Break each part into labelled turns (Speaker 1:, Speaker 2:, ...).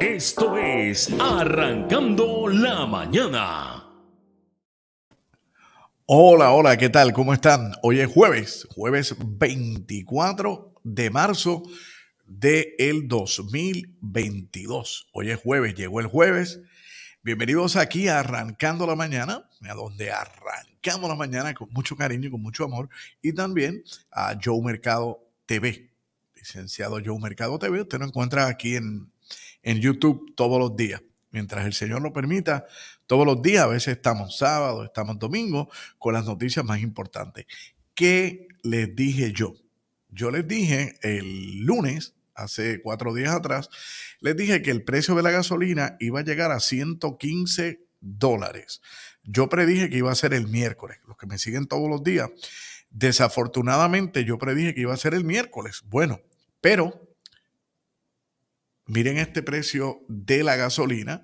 Speaker 1: Esto es Arrancando la Mañana. Hola, hola, ¿qué tal? ¿Cómo están? Hoy es jueves, jueves 24 de marzo del el 2022. Hoy es jueves, llegó el jueves. Bienvenidos aquí a Arrancando la Mañana, a donde arrancamos la mañana con mucho cariño y con mucho amor, y también a Joe Mercado TV. Licenciado Joe Mercado TV, usted lo encuentra aquí en en YouTube todos los días. Mientras el Señor lo permita, todos los días, a veces estamos sábado, estamos domingo, con las noticias más importantes. ¿Qué les dije yo? Yo les dije el lunes, hace cuatro días atrás, les dije que el precio de la gasolina iba a llegar a 115 dólares. Yo predije que iba a ser el miércoles, los que me siguen todos los días. Desafortunadamente yo predije que iba a ser el miércoles. Bueno, pero Miren este precio de la gasolina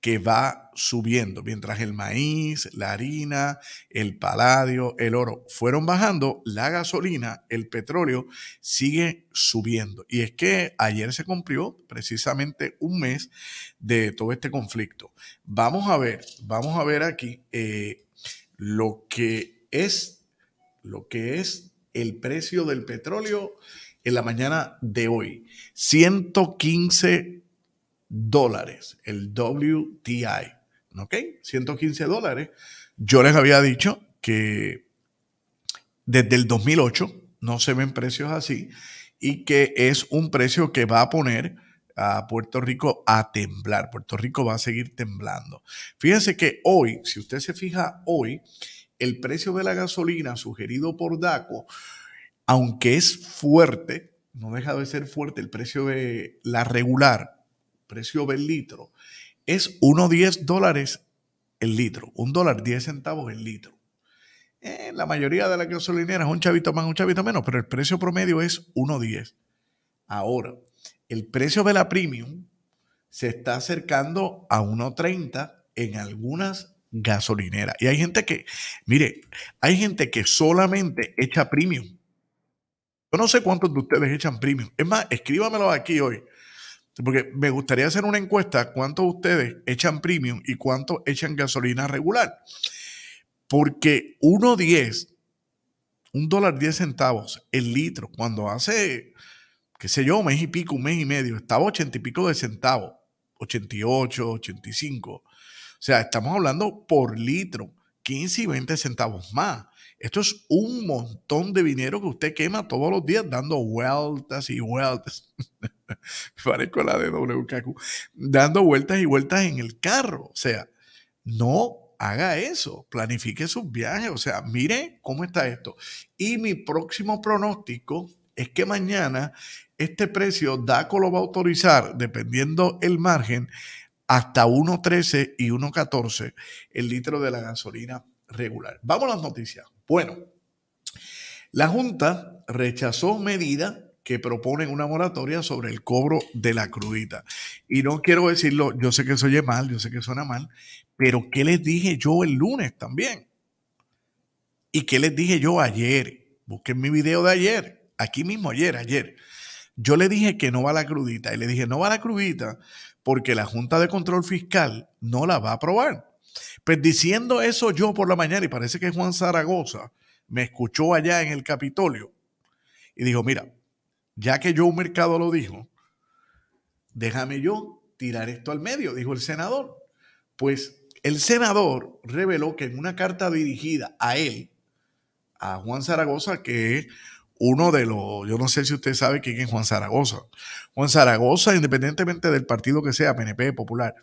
Speaker 1: que va subiendo, mientras el maíz, la harina, el paladio, el oro fueron bajando, la gasolina, el petróleo sigue subiendo. Y es que ayer se cumplió precisamente un mes de todo este conflicto. Vamos a ver, vamos a ver aquí eh, lo que es, lo que es el precio del petróleo en la mañana de hoy. 115 dólares, el WTI. ¿Ok? 115 dólares. Yo les había dicho que desde el 2008 no se ven precios así y que es un precio que va a poner a Puerto Rico a temblar. Puerto Rico va a seguir temblando. Fíjense que hoy, si usted se fija hoy, el precio de la gasolina sugerido por DACO, aunque es fuerte, no deja de ser fuerte el precio de la regular, precio del litro, es 1,10 dólares el litro, 1 dólar 10 centavos el litro. Eh, la mayoría de las gasolineras, un chavito más, un chavito menos, pero el precio promedio es 1,10. Ahora, el precio de la premium se está acercando a 1,30 en algunas gasolinera. Y hay gente que, mire, hay gente que solamente echa premium. Yo no sé cuántos de ustedes echan premium. Es más, escríbamelo aquí hoy. Porque me gustaría hacer una encuesta, cuántos de ustedes echan premium y cuántos echan gasolina regular. Porque 1.10, un dólar 10 centavos el litro, cuando hace, qué sé yo, un mes y pico, un mes y medio, estaba 80 y pico de centavos, 88, 85. O sea, estamos hablando por litro, 15 y 20 centavos más. Esto es un montón de dinero que usted quema todos los días dando vueltas y vueltas. Parezco la de WKQ. Dando vueltas y vueltas en el carro. O sea, no haga eso, planifique sus viajes, o sea, mire cómo está esto. Y mi próximo pronóstico es que mañana este precio DACO lo va a autorizar, dependiendo el margen, hasta 1.13 y 1.14 el litro de la gasolina regular. Vamos a las noticias. Bueno, la Junta rechazó medidas que proponen una moratoria sobre el cobro de la crudita. Y no quiero decirlo, yo sé que soy oye mal, yo sé que suena mal, pero ¿qué les dije yo el lunes también? ¿Y qué les dije yo ayer? Busquen mi video de ayer, aquí mismo ayer, ayer. Yo le dije que no va la crudita y le dije, no va la crudita porque la Junta de Control Fiscal no la va a aprobar. Pues diciendo eso yo por la mañana, y parece que Juan Zaragoza me escuchó allá en el Capitolio y dijo, mira, ya que yo un mercado lo dijo, déjame yo tirar esto al medio, dijo el senador. Pues el senador reveló que en una carta dirigida a él, a Juan Zaragoza, que uno de los, yo no sé si usted sabe quién es Juan Zaragoza. Juan Zaragoza, independientemente del partido que sea, PNP, Popular,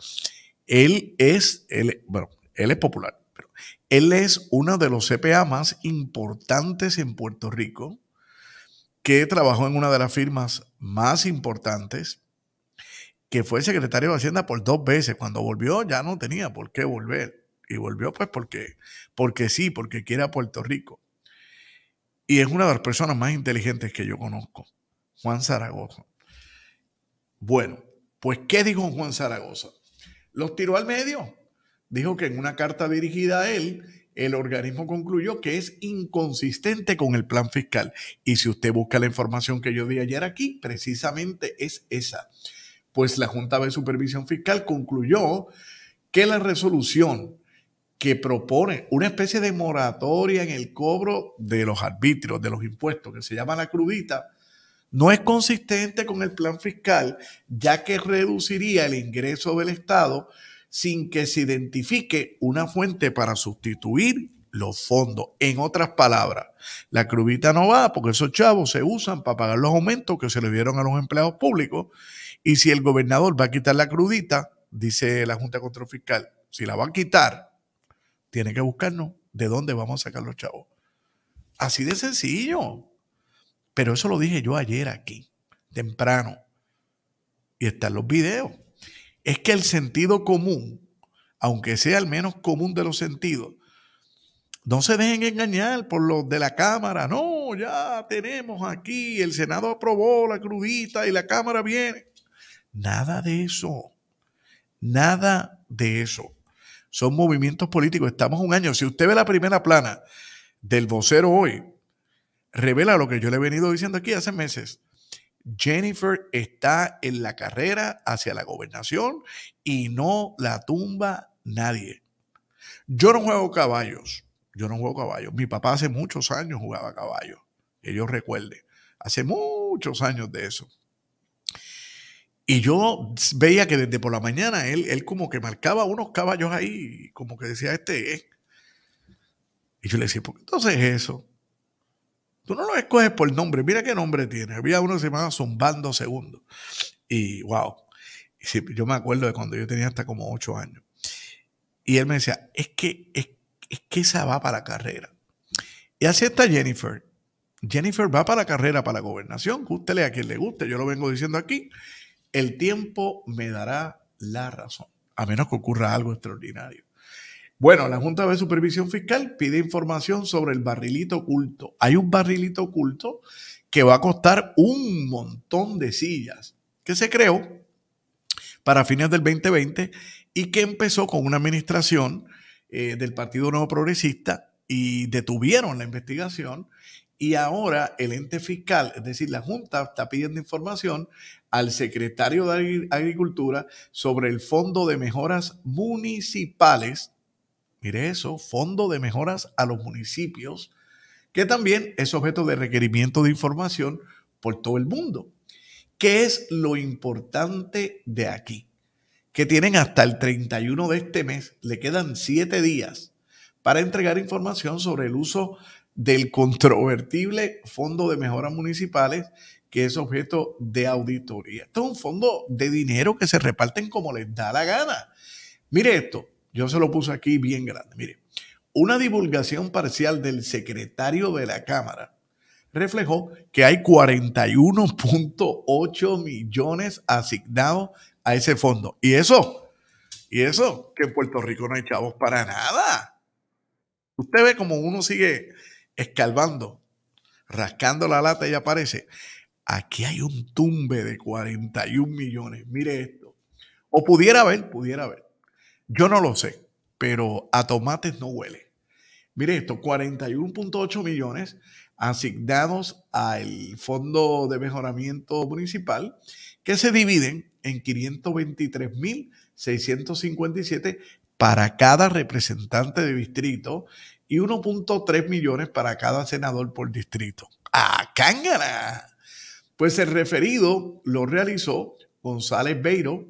Speaker 1: él es, bueno, él es popular, pero él es uno de los CPA más importantes en Puerto Rico, que trabajó en una de las firmas más importantes, que fue secretario de Hacienda por dos veces. Cuando volvió ya no tenía por qué volver. Y volvió pues porque, porque sí, porque quiere a Puerto Rico. Y es una de las personas más inteligentes que yo conozco, Juan Zaragoza. Bueno, pues ¿qué dijo Juan Zaragoza? Los tiró al medio. Dijo que en una carta dirigida a él, el organismo concluyó que es inconsistente con el plan fiscal. Y si usted busca la información que yo di ayer aquí, precisamente es esa. Pues la Junta de Supervisión Fiscal concluyó que la resolución que propone una especie de moratoria en el cobro de los arbitrios, de los impuestos, que se llama la crudita, no es consistente con el plan fiscal, ya que reduciría el ingreso del Estado sin que se identifique una fuente para sustituir los fondos. En otras palabras, la crudita no va porque esos chavos se usan para pagar los aumentos que se le dieron a los empleados públicos. Y si el gobernador va a quitar la crudita, dice la Junta Control Fiscal, si la va a quitar, tiene que buscarnos de dónde vamos a sacar los chavos. Así de sencillo. Pero eso lo dije yo ayer aquí, temprano. Y están los videos. Es que el sentido común, aunque sea el menos común de los sentidos, no se dejen engañar por los de la Cámara. No, ya tenemos aquí, el Senado aprobó la crudita y la Cámara viene. Nada de eso. Nada de eso son movimientos políticos. Estamos un año. Si usted ve la primera plana del vocero hoy, revela lo que yo le he venido diciendo aquí hace meses. Jennifer está en la carrera hacia la gobernación y no la tumba nadie. Yo no juego caballos. Yo no juego caballos. Mi papá hace muchos años jugaba caballos. Ellos recuerden. Hace muchos años de eso. Y yo veía que desde por la mañana él, como que marcaba unos caballos ahí, como que decía, este es. Eh". Y yo le decía, ¿por qué entonces eso? Tú no lo escoges por nombre, mira qué nombre tiene. Había uno que se llamaba Zumbando Segundo. Y wow, yo me acuerdo de cuando yo tenía hasta como ocho años. Y él me decía, es que, es, es que esa va para la carrera. Y así está Jennifer. Jennifer va para la carrera, para la gobernación, gústele a quien le guste, yo lo vengo diciendo aquí. El tiempo me dará la razón, a menos que ocurra algo extraordinario. Bueno, la Junta de Supervisión Fiscal pide información sobre el barrilito oculto. Hay un barrilito oculto que va a costar un montón de sillas, que se creó para fines del 2020 y que empezó con una administración eh, del Partido Nuevo Progresista y detuvieron la investigación y ahora el ente fiscal, es decir, la Junta está pidiendo información al secretario de Agricultura sobre el Fondo de Mejoras Municipales. Mire eso, Fondo de Mejoras a los Municipios, que también es objeto de requerimiento de información por todo el mundo. ¿Qué es lo importante de aquí? Que tienen hasta el 31 de este mes, le quedan siete días para entregar información sobre el uso del controvertible Fondo de Mejoras Municipales que es objeto de auditoría. Esto es un fondo de dinero que se reparten como les da la gana. Mire esto, yo se lo puse aquí bien grande. Mire, una divulgación parcial del secretario de la Cámara reflejó que hay 41.8 millones asignados a ese fondo. Y eso, y eso, que en Puerto Rico no hay chavos para nada. Usted ve como uno sigue escarbando, rascando la lata y aparece. Aquí hay un tumbe de 41 millones. Mire esto. O pudiera haber, pudiera haber. Yo no lo sé, pero a tomates no huele. Mire esto, 41.8 millones asignados al Fondo de Mejoramiento Municipal que se dividen en 523.657 para cada representante de distrito y 1.3 millones para cada senador por distrito. ¡Ah, cángara! Pues el referido lo realizó González Beiro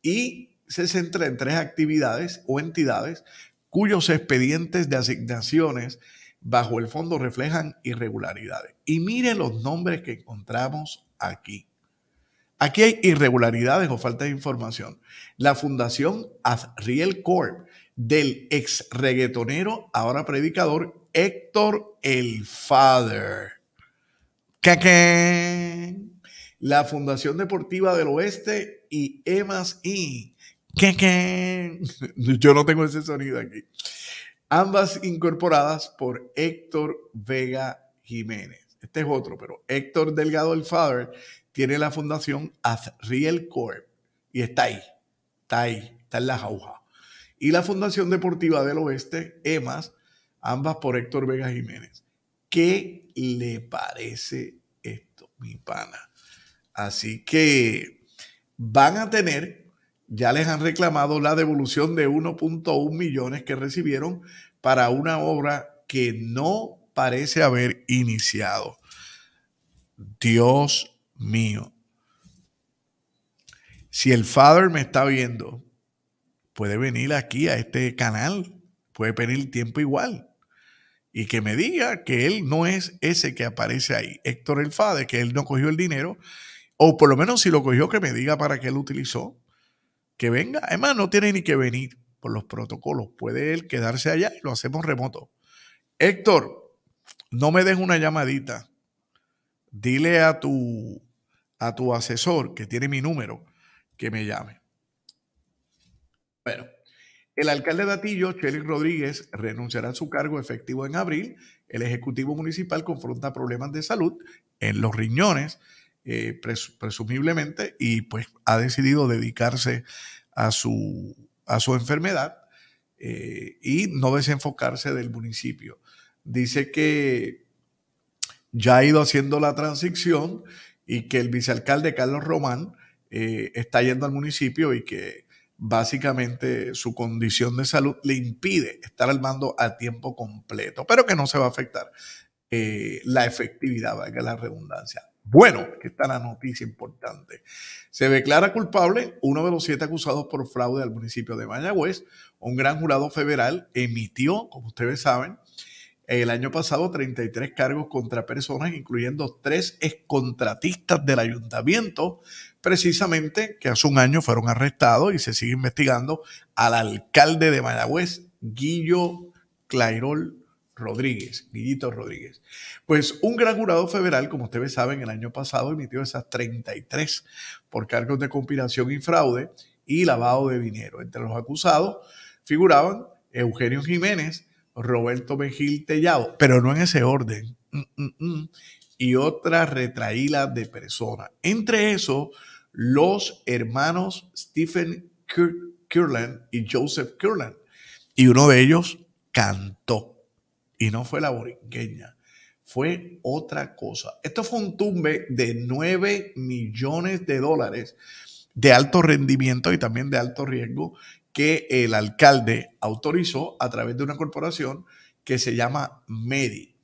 Speaker 1: y se centra en tres actividades o entidades cuyos expedientes de asignaciones bajo el fondo reflejan irregularidades. Y miren los nombres que encontramos aquí. Aquí hay irregularidades o falta de información. La Fundación Azriel Corp del ex reggaetonero, ahora predicador, Héctor el Father. ¡Cacán! La Fundación Deportiva del Oeste y EMAS I. Yo no tengo ese sonido aquí. Ambas incorporadas por Héctor Vega Jiménez. Este es otro, pero Héctor Delgado el Father tiene la fundación Azriel Corp. Y está ahí, está ahí, está en la jauja y la Fundación Deportiva del Oeste, EMAS, ambas por Héctor Vega Jiménez. ¿Qué le parece esto, mi pana? Así que van a tener, ya les han reclamado la devolución de 1.1 millones que recibieron para una obra que no parece haber iniciado. Dios mío. Si el Father me está viendo, puede venir aquí a este canal, puede pedir tiempo igual y que me diga que él no es ese que aparece ahí, Héctor El Fade, que él no cogió el dinero, o por lo menos si lo cogió, que me diga para qué lo utilizó, que venga. Además, no tiene ni que venir por los protocolos, puede él quedarse allá y lo hacemos remoto. Héctor, no me des una llamadita. Dile a tu, a tu asesor que tiene mi número que me llame. Bueno, el alcalde de Atillo, Chely Rodríguez, renunciará a su cargo efectivo en abril. El Ejecutivo Municipal confronta problemas de salud en los riñones, eh, presumiblemente, y pues ha decidido dedicarse a su, a su enfermedad eh, y no desenfocarse del municipio. Dice que ya ha ido haciendo la transición y que el vicealcalde Carlos Román eh, está yendo al municipio y que básicamente su condición de salud le impide estar al mando a tiempo completo, pero que no se va a afectar eh, la efectividad, valga la redundancia. Bueno, que está la noticia importante. Se declara culpable uno de los siete acusados por fraude al municipio de Mayagüez. Un gran jurado federal emitió, como ustedes saben, el año pasado 33 cargos contra personas, incluyendo tres excontratistas del ayuntamiento, precisamente que hace un año fueron arrestados y se sigue investigando al alcalde de Mayagüez, Guillo Clairol Rodríguez, Guillito Rodríguez. Pues un gran jurado federal, como ustedes saben, el año pasado emitió esas 33 por cargos de conspiración y fraude y lavado de dinero. Entre los acusados figuraban Eugenio Jiménez, Roberto Mejil Tellado, pero no en ese orden, mm, mm, mm. y otra retraída de persona. Entre eso, los hermanos Stephen Kirland y Joseph Kirland Y uno de ellos cantó, y no fue la borinqueña, fue otra cosa. Esto fue un tumbe de 9 millones de dólares de alto rendimiento y también de alto riesgo que el alcalde autorizó a través de una corporación que se llama MEDI.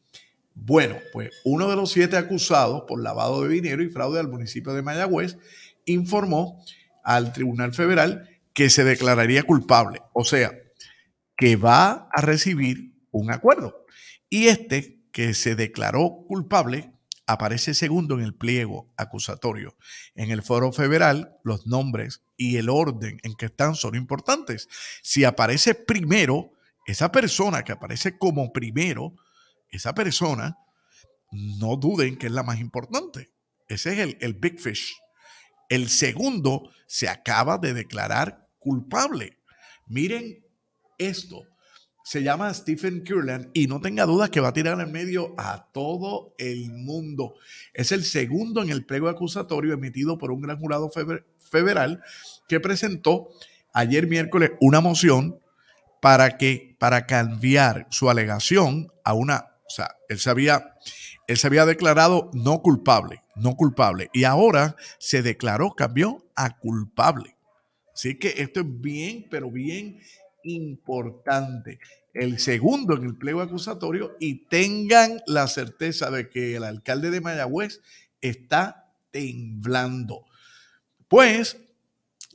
Speaker 1: Bueno, pues uno de los siete acusados por lavado de dinero y fraude al municipio de Mayagüez informó al Tribunal Federal que se declararía culpable, o sea, que va a recibir un acuerdo. Y este que se declaró culpable aparece segundo en el pliego acusatorio. En el foro federal, los nombres y el orden en que están son importantes. Si aparece primero, esa persona que aparece como primero, esa persona, no duden que es la más importante. Ese es el, el Big Fish. El segundo se acaba de declarar culpable. Miren esto se llama Stephen Curland y no tenga dudas que va a tirar en medio a todo el mundo. Es el segundo en el pliego acusatorio emitido por un gran jurado federal que presentó ayer miércoles una moción para que para cambiar su alegación a una, o sea, él él se había declarado no culpable, no culpable y ahora se declaró cambió a culpable. Así que esto es bien, pero bien importante el segundo en el pliego acusatorio y tengan la certeza de que el alcalde de Mayagüez está temblando. Pues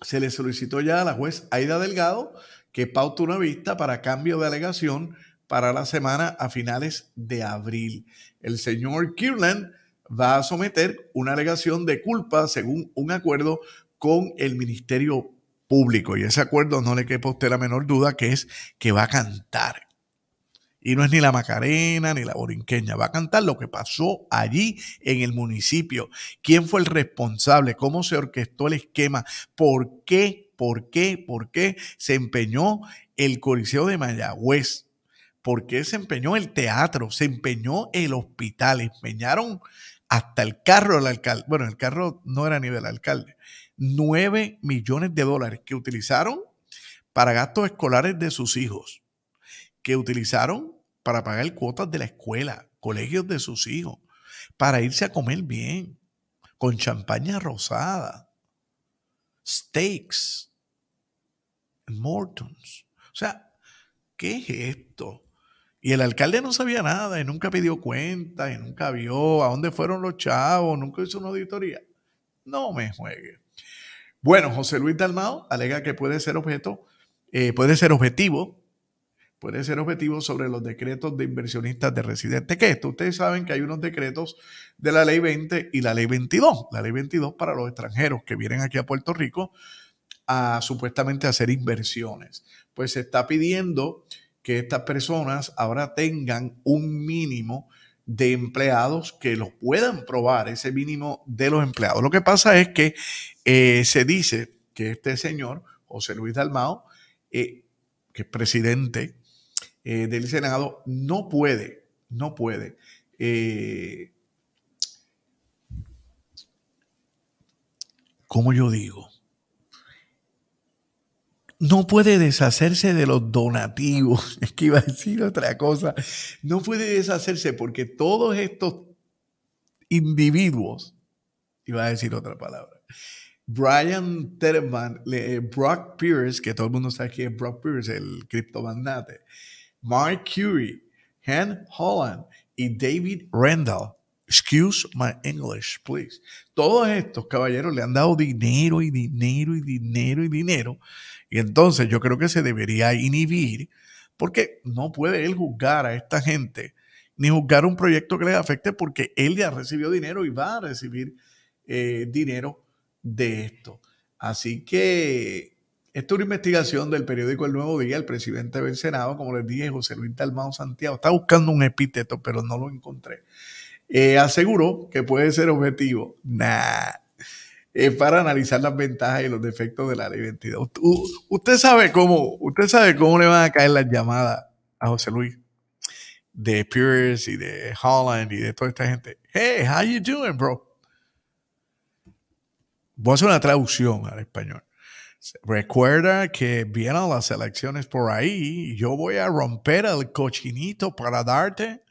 Speaker 1: se le solicitó ya a la juez Aida Delgado que pauta una vista para cambio de alegación para la semana a finales de abril. El señor Kirland va a someter una alegación de culpa según un acuerdo con el Ministerio público. Y ese acuerdo no le quepa a la menor duda que es que va a cantar. Y no es ni la Macarena ni la Borinqueña, va a cantar lo que pasó allí en el municipio. ¿Quién fue el responsable? ¿Cómo se orquestó el esquema? ¿Por qué? ¿Por qué? ¿Por qué se empeñó el Coliseo de Mayagüez? ¿Por qué se empeñó el teatro? Se empeñó el hospital. Empeñaron hasta el carro del alcalde. Bueno, el carro no era ni del alcalde. 9 millones de dólares que utilizaron para gastos escolares de sus hijos, que utilizaron para pagar cuotas de la escuela, colegios de sus hijos, para irse a comer bien, con champaña rosada, steaks, Mortons. O sea, ¿qué es esto? Y el alcalde no sabía nada y nunca pidió cuenta y nunca vio a dónde fueron los chavos, nunca hizo una auditoría. No me juegue. Bueno, José Luis Dalmao alega que puede ser objeto, eh, puede ser objetivo, puede ser objetivo sobre los decretos de inversionistas de residentes. ¿Qué es esto? Ustedes saben que hay unos decretos de la ley 20 y la ley 22. La ley 22 para los extranjeros que vienen aquí a Puerto Rico a supuestamente hacer inversiones. Pues se está pidiendo que estas personas ahora tengan un mínimo de empleados que los puedan probar, ese mínimo de los empleados. Lo que pasa es que eh, se dice que este señor, José Luis Dalmao, eh, que es presidente eh, del Senado, no puede, no puede como yo digo? no puede deshacerse de los donativos. Es que iba a decir otra cosa. No puede deshacerse porque todos estos individuos, iba a decir otra palabra. Brian Terman, eh, Brock Pierce, que todo el mundo sabe quién es Brock Pierce, el criptomandante. Mark Curie, Hen Holland y David Randall. Excuse my English, please. Todos estos caballeros le han dado dinero y dinero y dinero y dinero y entonces yo creo que se debería inhibir porque no puede él juzgar a esta gente ni juzgar un proyecto que le afecte porque él ya recibió dinero y va a recibir eh, dinero de esto. Así que esta es una investigación del periódico El Nuevo Día, el presidente del Senado, como les dije, José Luis Talmao Santiago, está buscando un epíteto, pero no lo encontré. Eh, aseguró que puede ser objetivo. Nah, para analizar las ventajas y los defectos de la ley 22. usted sabe cómo, usted sabe cómo le van a caer las llamadas a José Luis de Pierce y de Holland y de toda esta gente. Hey, how you doing, bro? Voy a hacer una traducción al español. Recuerda que vienen las elecciones por ahí yo voy a romper el cochinito para darte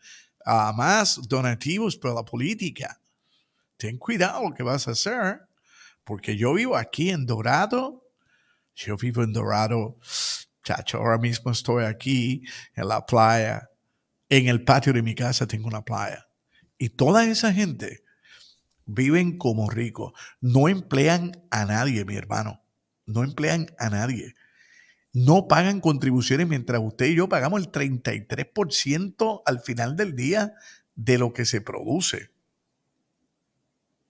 Speaker 1: ah, más donativos para la política. Ten cuidado lo que vas a hacer porque yo vivo aquí en Dorado. Yo vivo en Dorado. Chacho, ahora mismo estoy aquí en la playa. En el patio de mi casa tengo una playa. Y toda esa gente viven como ricos. No emplean a nadie, mi hermano. No emplean a nadie. No pagan contribuciones mientras usted y yo pagamos el 33% al final del día de lo que se produce.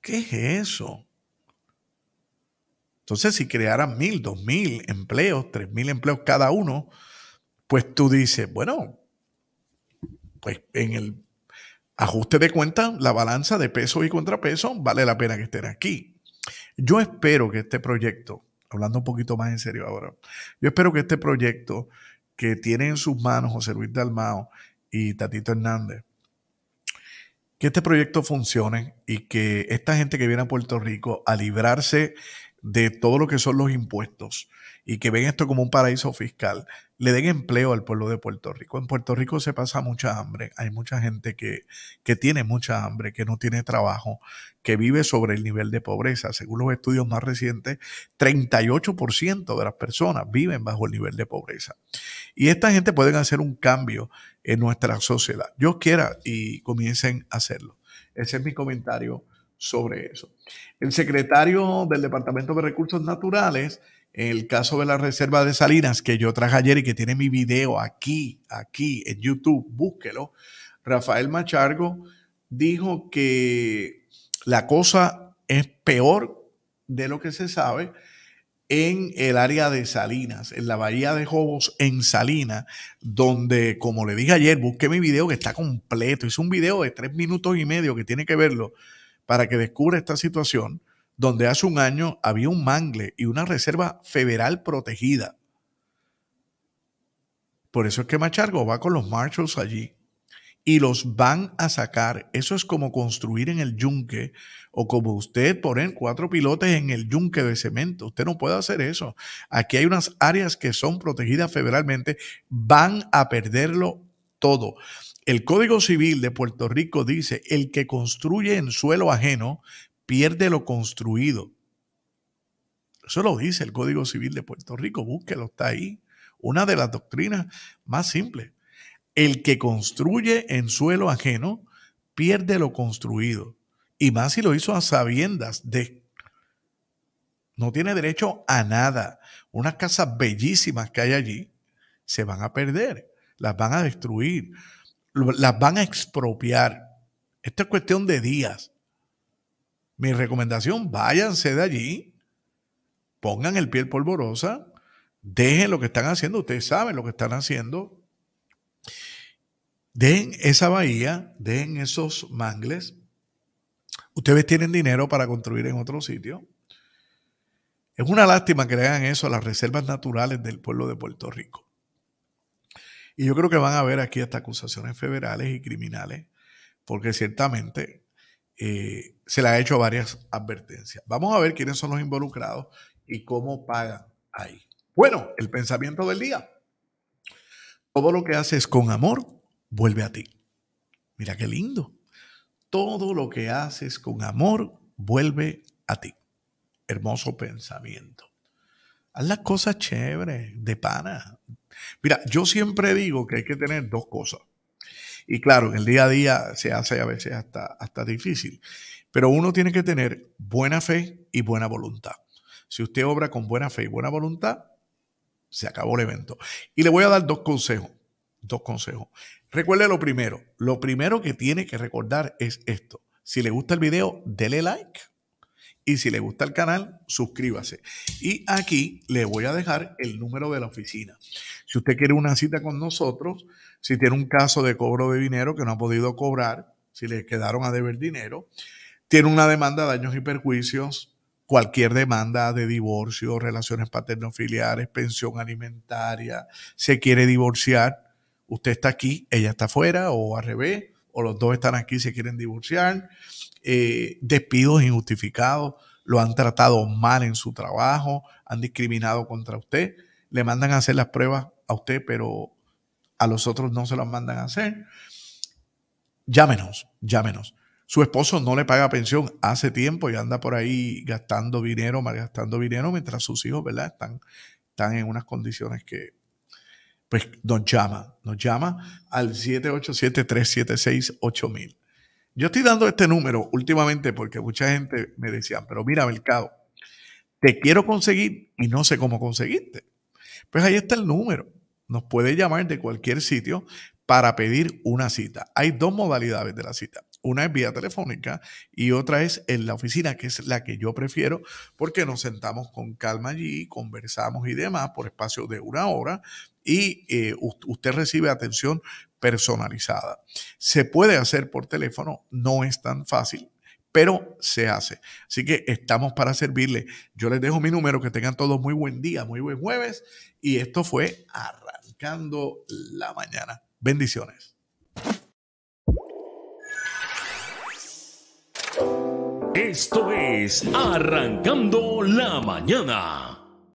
Speaker 1: ¿Qué es eso? Entonces, si crearan mil, dos mil empleos, tres mil empleos cada uno, pues tú dices, bueno, pues en el ajuste de cuentas, la balanza de peso y contrapeso vale la pena que estén aquí. Yo espero que este proyecto, hablando un poquito más en serio ahora, yo espero que este proyecto que tiene en sus manos José Luis Dalmao y Tatito Hernández, que este proyecto funcione y que esta gente que viene a Puerto Rico a librarse de todo lo que son los impuestos y que ven esto como un paraíso fiscal, le den empleo al pueblo de Puerto Rico. En Puerto Rico se pasa mucha hambre, hay mucha gente que, que tiene mucha hambre, que no tiene trabajo, que vive sobre el nivel de pobreza. Según los estudios más recientes, 38% de las personas viven bajo el nivel de pobreza. Y esta gente puede hacer un cambio en nuestra sociedad. Dios quiera y comiencen a hacerlo. Ese es mi comentario sobre eso. El secretario del Departamento de Recursos Naturales, el caso de la Reserva de Salinas, que yo traje ayer y que tiene mi video aquí, aquí en YouTube, búsquelo, Rafael Machargo dijo que la cosa es peor de lo que se sabe en el área de Salinas, en la bahía de Jobos, en Salinas, donde, como le dije ayer, busqué mi video que está completo. es un video de tres minutos y medio que tiene que verlo para que descubra esta situación, donde hace un año había un mangle y una reserva federal protegida. Por eso es que Machargo va con los Marshalls allí y los van a sacar. Eso es como construir en el yunque o como usted poner cuatro pilotes en el yunque de cemento. Usted no puede hacer eso. Aquí hay unas áreas que son protegidas federalmente. Van a perderlo todo. El Código Civil de Puerto Rico dice, el que construye en suelo ajeno pierde lo construido. Eso lo dice el Código Civil de Puerto Rico, búsquelo, está ahí. Una de las doctrinas más simples. El que construye en suelo ajeno pierde lo construido. Y más si lo hizo a sabiendas de... No tiene derecho a nada. Unas casas bellísimas que hay allí se van a perder, las van a destruir las van a expropiar. esta es cuestión de días. Mi recomendación, váyanse de allí, pongan el pie polvorosa, dejen lo que están haciendo, ustedes saben lo que están haciendo, dejen esa bahía, dejen esos mangles. Ustedes tienen dinero para construir en otro sitio. Es una lástima que le hagan eso a las reservas naturales del pueblo de Puerto Rico. Y yo creo que van a ver aquí hasta acusaciones federales y criminales, porque ciertamente eh, se le ha hecho varias advertencias. Vamos a ver quiénes son los involucrados y cómo pagan ahí. Bueno, el pensamiento del día. Todo lo que haces con amor vuelve a ti. Mira qué lindo. Todo lo que haces con amor vuelve a ti. Hermoso pensamiento. Haz las cosas chéveres, de pana, Mira, yo siempre digo que hay que tener dos cosas. Y claro, en el día a día se hace a veces hasta, hasta difícil. Pero uno tiene que tener buena fe y buena voluntad. Si usted obra con buena fe y buena voluntad, se acabó el evento. Y le voy a dar dos consejos. Dos consejos. Recuerde lo primero. Lo primero que tiene que recordar es esto. Si le gusta el video, dele like. Y si le gusta el canal, suscríbase. Y aquí le voy a dejar el número de la oficina. Si usted quiere una cita con nosotros, si tiene un caso de cobro de dinero que no ha podido cobrar, si le quedaron a deber dinero, tiene una demanda de daños y perjuicios, cualquier demanda de divorcio, relaciones paterno-filiares, pensión alimentaria, se quiere divorciar, usted está aquí, ella está afuera o al revés o los dos están aquí, se quieren divorciar, eh, despidos injustificados, lo han tratado mal en su trabajo, han discriminado contra usted, le mandan a hacer las pruebas a usted, pero a los otros no se las mandan a hacer. Llámenos, llámenos. Su esposo no le paga pensión hace tiempo y anda por ahí gastando dinero, malgastando dinero, mientras sus hijos, ¿verdad? Están, están en unas condiciones que pues nos llama, nos llama al 787-376-8000. Yo estoy dando este número últimamente porque mucha gente me decía, pero mira, mercado, te quiero conseguir y no sé cómo conseguirte. Pues ahí está el número. Nos puede llamar de cualquier sitio para pedir una cita. Hay dos modalidades de la cita. Una es vía telefónica y otra es en la oficina, que es la que yo prefiero, porque nos sentamos con calma allí, conversamos y demás por espacio de una hora y eh, usted recibe atención personalizada. Se puede hacer por teléfono, no es tan fácil, pero se hace. Así que estamos para servirle. Yo les dejo mi número, que tengan todos muy buen día, muy buen jueves. Y esto fue Arrancando la Mañana. Bendiciones. Esto es Arrancando la Mañana.